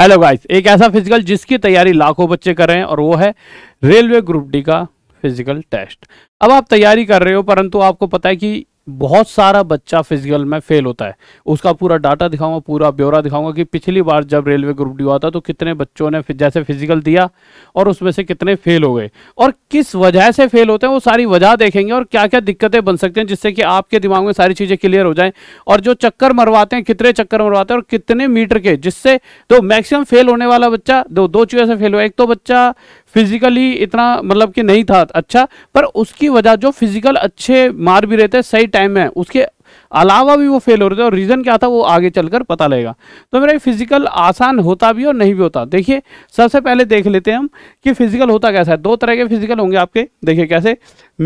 hello guys एक ऐसा physical जिसकी तैयारी लाखों बच्चे कर रहे हैं और वो है रेलवे ग्रुप डी का फिजिकल टेस्ट अब आप तैयारी कर रहे हो परंतु आपको पता है कि बहुत सारा बच्चा फिजिकल में फेल होता है उसका पूरा डाटा दिखाऊंगा पूरा ब्यौरा दिखाऊंगा कि पिछली बार जब रेलवे ग्रुप डी हुआ था तो कितने बच्चों ने जैसे फिजिकल दिया और उसमें से कितने फेल हो गए और किस वजह से फेल होते हैं वो सारी वजह देखेंगे और क्या क्या दिक्कतें बन सकती हैं जिससे कि आपके दिमाग में सारी चीज़ें क्लियर हो जाएँ और जो चक्कर मरवाते हैं कितने चक्कर मरवाते हैं और कितने मीटर के जिससे तो मैक्सिमम फेल होने वाला बच्चा दो दो चीज़ों से फेल हुआ एक तो बच्चा फिजिकली इतना मतलब कि नहीं था अच्छा पर उसकी वजह जो फिजिकल अच्छे मार भी रहते सही टाइम में उसके अलावा भी वो फेल हो रहे थे और रीज़न क्या था वो आगे चलकर पता लगेगा तो मेरा फिजिकल आसान होता भी और नहीं भी होता देखिए सबसे पहले देख लेते हैं हम कि फिजिकल होता कैसा है दो तरह के फिजिकल होंगे आपके देखिए कैसे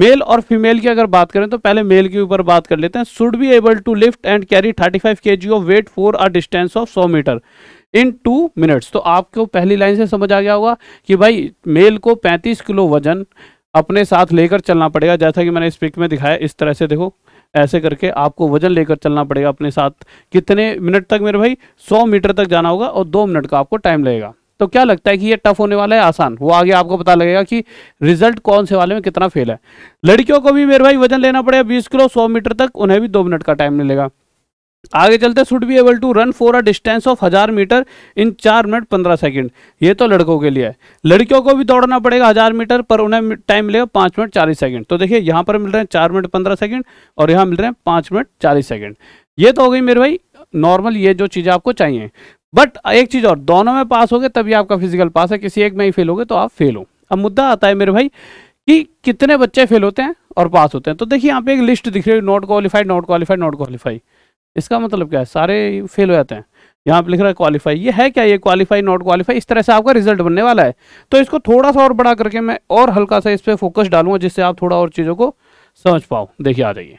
मेल और फीमेल की अगर बात करें तो पहले मेल के ऊपर बात कर लेते हैं should be able to lift and carry thirty five K G of weight for a distance of सौ मीटर इन टू मिनट्स तो आपको पहली लाइन से समझ आ गया होगा कि भाई मेल को पैंतीस किलो वजन अपने साथ लेकर चलना पड़ेगा जैसा कि मैंने इस पिक में दिखाया इस तरह से देखो ऐसे करके आपको वजन लेकर चलना पड़ेगा अपने साथ कितने मिनट तक मेरे भाई सौ मीटर तक जाना होगा और दो मिनट का आपको टाइम लगेगा तो क्या लगता है कि ये टफ होने वाला है आसान वो आगे आपको पता लगेगा कि रिजल्ट कौन से वाले में कितना फेल है लड़कियों को भी मेरे भाई वजन लेना पड़ेगा बीस किलो सौ मीटर तक उन्हें भी दो मिनट का टाइम मिलेगा आगे चलते should be able to run for a distance of हजार मीटर इन चार मिनट पंद्रह सेकंड ये तो लड़कों के लिए है लड़कियों को भी दौड़ना पड़ेगा हजार मीटर पर उन्हें टाइम मिलेगा पांच मिनट चालीस सेकंड तो देखिए यहां पर मिल रहे हैं चार मिनट पंद्रह सेकंड और यहाँ मिल रहे हैं पांच मिनट चालीस सेकंड ये तो हो गई मेरे भाई नॉर्मल ये जो चीज़ें आपको चाहिए बट एक चीज़ और दोनों में पास हो गए तभी आपका फिजिकल पास है किसी एक में ही फेल हो गए तो आप फेल हो अब मुद्दा आता है मेरे भाई कि कितने बच्चे फेल होते हैं और पास होते हैं तो देखिए यहाँ पे एक लिस्ट दिख रही है not qualified not qualified not qualify इसका मतलब क्या है सारे फेल हो जाते हैं यहाँ पे लिख रहा है क्वालिफाई ये है क्या ये क्वालिफाई नॉट क्वालिफाई इस तरह से आपका रिजल्ट बनने वाला है तो इसको थोड़ा सा और बड़ा करके मैं और हल्का सा इस पर फोकस डालूंगा जिससे आप थोड़ा और चीज़ों को समझ पाओ देखिए आ जाइए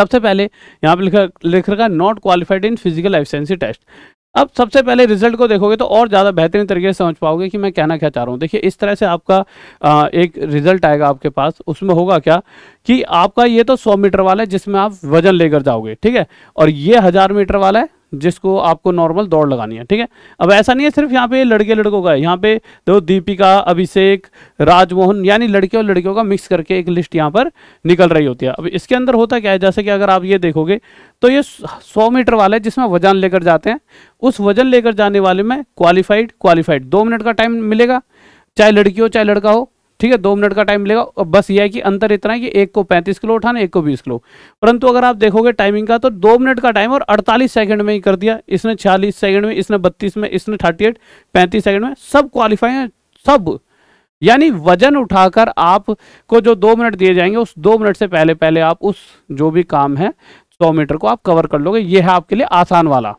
सबसे पहले यहाँ पर लिखा लिख रखा not qualified in physical efficiency test अब सबसे पहले रिजल्ट को देखोगे तो और ज़्यादा बेहतरीन तरीके से समझ पाओगे कि मैं कहना क्या चाह रहा हूँ देखिए इस तरह से आपका आ, एक रिजल्ट आएगा आपके पास उसमें होगा क्या कि आपका ये तो सौ मीटर वाला है जिसमें आप वजन लेकर जाओगे ठीक है और ये हज़ार मीटर वाला है जिसको आपको नॉर्मल दौड़ लगानी है ठीक है अब ऐसा नहीं है सिर्फ यहाँ पे लड़के लड़कों का है यहाँ पे देखो तो दीपिका अभिषेक राजमोहन यानी लड़के और लड़कियों का मिक्स करके एक लिस्ट यहाँ पर निकल रही होती है अब इसके अंदर होता क्या है जैसे कि अगर आप ये देखोगे तो ये सौ मीटर वाले जिसमें वजन लेकर जाते हैं उस वजन लेकर जाने वाले में क्वालिफाइड क्वालिफाइड दो मिनट का टाइम मिलेगा चाहे लड़की हो चाहे लड़का हो ठीक है दो मिनट का टाइम मिलेगा और बस ये है कि अंतर इतना है कि एक को पैंतीस किलो उठाना एक को बीस किलो परंतु अगर आप देखोगे टाइमिंग का तो दो मिनट का टाइम और अड़तालीस सेकंड में ही कर दिया इसने छियालीस सेकंड में इसने बत्तीस में इसने थर्टी एट पैंतीस सेकंड में सब क्वालिफाई हैं सब यानी वजन उठाकर आपको जो दो मिनट दिए जाएंगे उस दो मिनट से पहले पहले आप उस जो भी काम है सौ मीटर को आप कवर कर लोगे ये है आपके लिए आसान वाला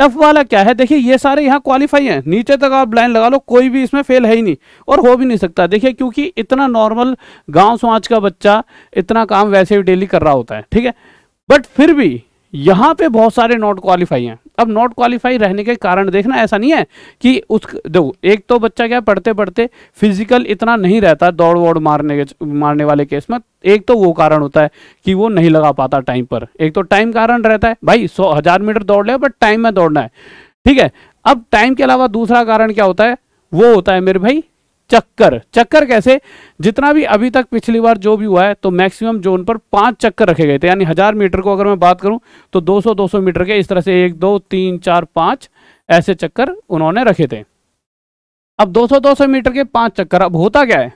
टफ वाला क्या है देखिए ये सारे यहाँ क्वालिफाई हैं नीचे तक आप लाइन लगा लो कोई भी इसमें फेल है ही नहीं और हो भी नहीं सकता देखिए क्योंकि इतना नॉर्मल गांव समाज का बच्चा इतना काम वैसे भी डेली कर रहा होता है ठीक है बट फिर भी यहाँ पे बहुत सारे नॉट क्वालिफाई हैं अब नॉट क्वालिफाई रहने के कारण देखना ऐसा नहीं है कि उस देखो एक तो बच्चा क्या पढ़ते पढ़ते फिजिकल इतना नहीं रहता दौड़ वौड़ मारने के मारने वाले केस में एक तो वो कारण होता है कि वो नहीं लगा पाता टाइम पर एक तो टाइम कारण रहता है भाई सौ हजार मीटर दौड़ लिया बट टाइम में दौड़ना है ठीक है अब टाइम के अलावा दूसरा कारण क्या होता है वो होता है मेरे भाई चक्कर चक्कर कैसे जितना भी अभी तक पिछली बार जो भी हुआ है तो मैक्सिमम जोन पर पांच चक्कर रखे गए थे यानी हजार मीटर को अगर मैं बात करूं तो 200 200 मीटर के इस तरह से एक दो तीन चार पांच ऐसे चक्कर उन्होंने रखे थे अब 200 200 मीटर के पांच चक्कर अब होता क्या है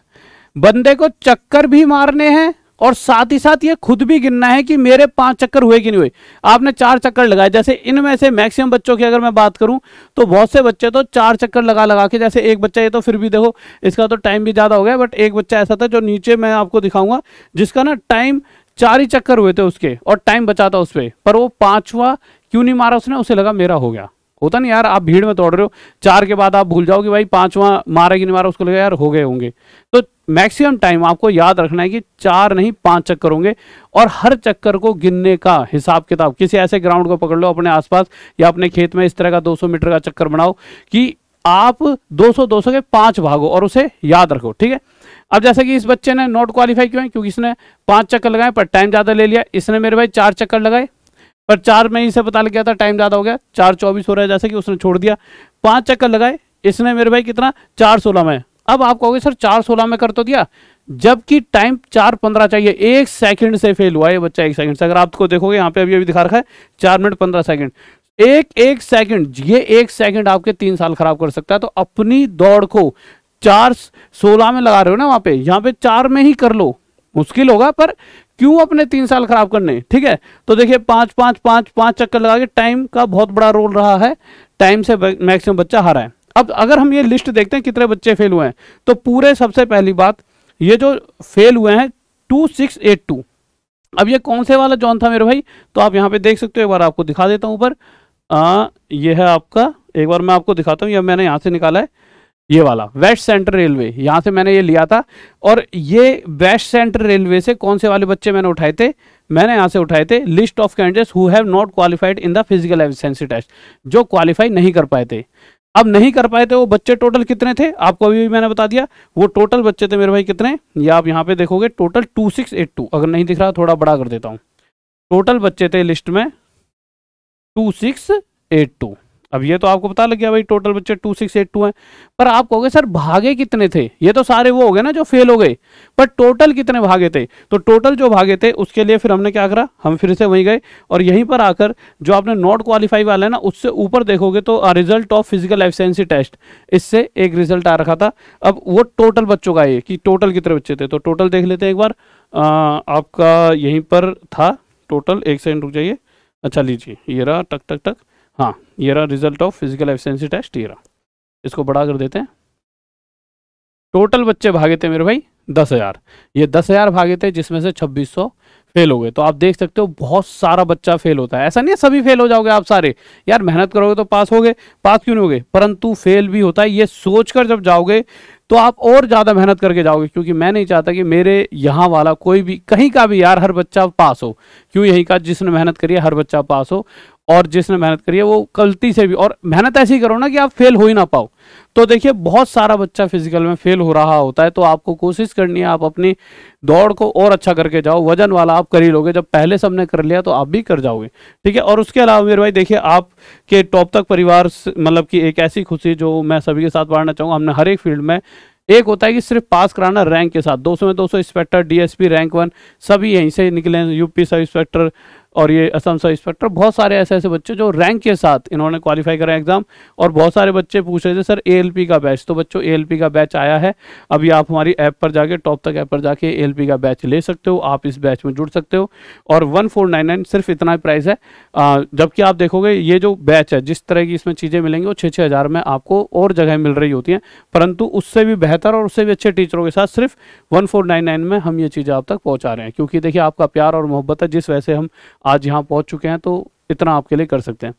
बंदे को चक्कर भी मारने हैं और साथ ही साथ ये खुद भी गिनना है कि मेरे पांच चक्कर हुए कि नहीं हुए आपने चार चक्कर लगाए जैसे इनमें से मैक्सिमम बच्चों की अगर मैं बात करूं तो बहुत से बच्चे तो चार चक्कर लगा लगा के जैसे एक बच्चा ये तो फिर भी देखो इसका तो टाइम भी ज़्यादा हो गया बट एक बच्चा ऐसा था जो नीचे मैं आपको दिखाऊंगा जिसका ना टाइम चार ही चक्कर हुए थे उसके और टाइम बचा था उस पर वो पाँचवा क्यों नहीं मारा उसने उसे लगा मेरा हो गया होता नहीं यार आप भीड़ में दौड़ रहे हो चार के बाद आप भूल जाओ कि भाई पांचवा मारा कि नहीं मारा उसको लगा यार हो गए होंगे तो मैक्सिमम टाइम आपको याद रखना है कि चार नहीं पांच चक्कर होंगे और हर चक्कर को गिनने का हिसाब किताब किसी ऐसे ग्राउंड को पकड़ लो अपने आसपास या अपने खेत में इस तरह का 200 मीटर का चक्कर बनाओ कि आप 200 200 के पांच भागो और उसे याद रखो ठीक है अब जैसे कि इस बच्चे ने नॉट क्वालिफाई क्यों है क्योंकि इसने पांच चक्कर लगाए पर टाइम ज़्यादा ले लिया इसने मेरे भाई चार चक्कर लगाए पर चार में ही से पता लग गया था टाइम ज़्यादा हो गया चार चौबीस हो रहा है जैसे कि उसने छोड़ दिया पांच चक्कर लगाए इसने मेरे भाई कितना चार सोलह में अब आप कहोगे सर चार सोलह में कर तो दिया जबकि टाइम चार पंद्रह चाहिए एक सेकंड से फेल हुआ है बच्चा एक सेकंड से अगर आपको देखोगे यहाँ पे अभी अभी दिखा रखा है चार मिनट पंद्रह सेकंड एक एक सेकंड ये एक सेकंड आपके तीन साल खराब कर सकता है तो अपनी दौड़ को चार सोलह में लगा रहे हो ना वहां पे यहाँ पे चार में ही कर लो मुश्किल होगा पर क्यों अपने तीन साल खराब करने ठीक है तो देखिए पांच पांच पांच पांच चक्कर लगा के टाइम का बहुत बड़ा रोल रहा है टाइम से मैक्सिमम बच्चा हारा है अब अगर हम ये लिस्ट देखते हैं कितने बच्चे फेल हुए हैं तो पूरे सबसे पहली बात ये जो फेल हुए हैं टू सिक्स एट टू अब ये कौन से वाला जॉन था मेरे भाई तो आप यहाँ पे देख सकते हो एक बार आपको दिखा देता हूँ ऊपर ये है आपका एक बार मैं आपको दिखाता हूँ यह मैंने यहाँ से निकाला है ये वाला वेस्ट सेंट्रल रेलवे यहां से मैंने ये लिया था और ये वेस्ट सेंट्रल रेलवे से कौन से वाले बच्चे मैंने उठाए थे मैंने यहां से उठाए थे list of candidates who have not qualified in the physical efficiency test जो क्वालिफाई नहीं कर पाए थे अब नहीं कर पाए थे वो बच्चे टोटल कितने थे आपको अभी भी मैंने बता दिया वो टोटल बच्चे थे मेरे भाई कितने या आप यहाँ पे देखोगे total two six eight two अगर नहीं दिख रहा थोड़ा बड़ा कर देता हूँ टोटल बच्चे थे लिस्ट में टू सिक्स एट टू अब ये तो आपको पता लग गया भाई टोटल बच्चे टू सिक्स एट टू हैं पर आप कहोगे सर भागे कितने थे ये तो सारे वो हो गए ना जो फेल हो गए पर टोटल कितने भागे थे तो टोटल जो भागे थे उसके लिए फिर हमने क्या करा हम फिर से वहीं गए और यहीं पर आकर जो आपने नॉट क्वालिफाई वाला है ना उससे ऊपर देखोगे तो result of physical efficiency test इससे एक रिजल्ट आ रखा था अब वो टोटल बच्चों का ये कि टोटल कितने बच्चे थे तो टोटल देख लेते हैं एक बार आपका यहीं पर था टोटल एक सेकेंड रुक जाइए अच्छा लीजिए ये रहा टक टक टक हाँ ये रहा result of physical efficiency test ये रहा इसको बड़ा कर देते हैं टोटल बच्चे भागे थे मेरे भाई दस हज़ार ये दस हज़ार भागे थे जिसमें से छब्बीस सौ फेल हो गए तो आप देख सकते हो बहुत सारा बच्चा फेल होता है ऐसा नहीं है सभी फेल हो जाओगे आप सारे यार मेहनत करोगे तो पास हो गए पास क्यों नहीं हो गए परंतु फेल भी होता है ये सोचकर जब जाओगे तो आप और ज़्यादा मेहनत करके जाओगे क्योंकि मैं नहीं चाहता कि मेरे यहाँ वाला कोई भी कहीं का भी यार हर बच्चा पास हो क्यों यहीं का जिसने मेहनत करी है हर बच्चा पास हो और जिसने मेहनत करी है वो गलती से भी और मेहनत ऐसी करो ना कि आप फेल हो ही ना पाओ तो देखिए बहुत सारा बच्चा फिजिकल में फेल हो रहा होता है तो आपको कोशिश करनी है आप अपनी दौड़ को और अच्छा करके जाओ वजन वाला आप कर ही लोगे जब पहले सबने कर लिया तो आप भी कर जाओगे ठीक है और उसके अलावा मेरे भाई देखिए आपके टॉप तक परिवार मतलब कि एक ऐसी खुशी जो मैं सभी के साथ बांटना चाहूँगा हमने हर एक फील्ड में एक होता है कि सिर्फ पास कराना रैंक के साथ 200 में 200 इंस्पेक्टर डीएसपी रैंक वन सभी यहीं से निकले यूपी सब इंस्पेक्टर और ये असम सब इंस्पेक्टर बहुत सारे ऐसे ऐसे बच्चे जो रैंक के साथ इन्होंने क्वालिफाई करा एग्ज़ाम और बहुत सारे बच्चे पूछ रहे थे सर ए का बैच तो बच्चों ए का बैच आया है अभी आप हमारी ऐप पर जाके टॉप तक ऐप पर जाके ए का बैच ले सकते हो आप इस बैच में जुड़ सकते हो और वन सिर्फ इतना ही प्राइस है जबकि आप देखोगे ये जो बैच है जिस तरह की इसमें चीज़ें मिलेंगी वो छः छः हज़ार में आपको और जगह मिल रही होती हैं परंतु उससे भी बेहतर और उससे भी अच्छे टीचरों के साथ सिर्फ नाइन में हम ये चीज़ें आप तक पहुंचा रहे हैं क्योंकि देखिए आपका प्यार और मोहब्बत है जिस वजह से हम आज यहाँ पहुँच चुके हैं तो इतना आपके लिए कर सकते हैं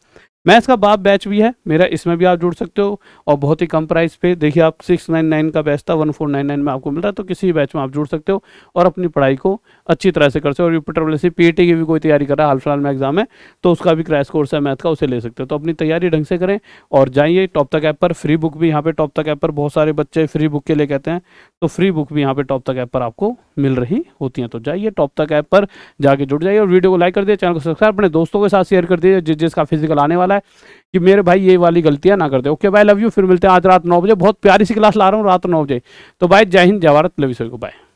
मैथ्स का बाप बैच भी है मेरा इसमें भी आप जुड़ सकते हो और बहुत ही कम प्राइस पे देखिए आप 699 का बैच था 1499 में आपको मिल रहा है तो किसी भी बैच में आप जुड़ सकते हो और अपनी पढ़ाई को अच्छी तरह से कर सकते हो और यूपी ट्रबल सी पी की भी कोई तैयारी कर रहा है हाल फिलहाल में एग्जाम है तो उसका भी क्रैश कोर्स है मैथ का उसे ले सकते हो तो अपनी तैयारी ढंग से करें और जाइए टॉप तक ऐप पर फ्री बुक भी यहाँ पर टॉप तक ऐप पर बहुत सारे बच्चे फ्री बुक के लिए कहते हैं तो फ्री बुक भी यहाँ पर टॉप तक ऐप पर आपको मिल रही होती हैं तो जाइए टॉप तक ऐप पर जाके जुड़ जाइए और वीडियो को लाइक कर दिए चैनल को सब्सक्राइब अपने दोस्तों के साथ शेयर कर दीजिए जिस जिसका फिजिकल आने वाला वाला है कि मेरे भाई ये वाली गलतियां ना करते ओके बाय लव यू फिर मिलते हैं आज रात नौ बजे बहुत प्यारी सी क्लास ला रहा हूँ रात नौ बजे तो बाय जय हिंद जय भारत सभी को बाय